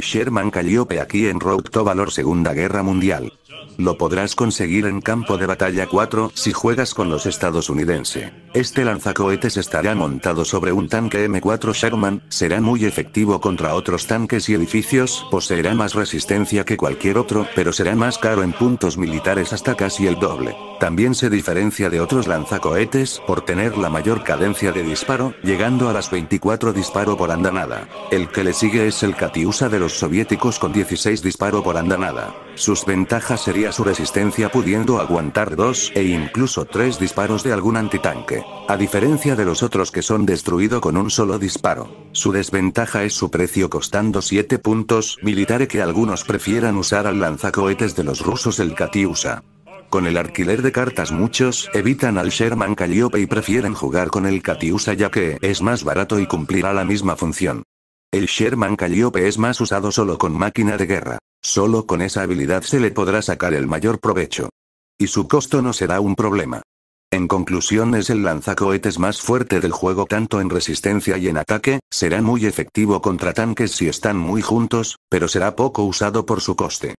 Sherman Calliope aquí en Routo Valor Segunda Guerra Mundial. Lo podrás conseguir en campo de batalla 4 si juegas con los estadounidenses. Este lanzacohetes estará montado sobre un tanque M4 Sherman, será muy efectivo contra otros tanques y edificios, poseerá más resistencia que cualquier otro, pero será más caro en puntos militares hasta casi el doble. También se diferencia de otros lanzacohetes por tener la mayor cadencia de disparo, llegando a las 24 disparo por andanada. El que le sigue es el Katiusa de los soviéticos con 16 disparo por andanada. Sus ventajas sería su resistencia pudiendo aguantar dos e incluso tres disparos de algún antitanque, a diferencia de los otros que son destruido con un solo disparo. Su desventaja es su precio costando 7 puntos militares que algunos prefieran usar al lanzacohetes de los rusos el Katiusa. Con el alquiler de cartas muchos evitan al Sherman Calliope y prefieren jugar con el Katiusa ya que es más barato y cumplirá la misma función. El Sherman Calliope es más usado solo con máquina de guerra. Solo con esa habilidad se le podrá sacar el mayor provecho. Y su costo no será un problema. En conclusión es el lanzacohetes más fuerte del juego tanto en resistencia y en ataque, será muy efectivo contra tanques si están muy juntos, pero será poco usado por su coste.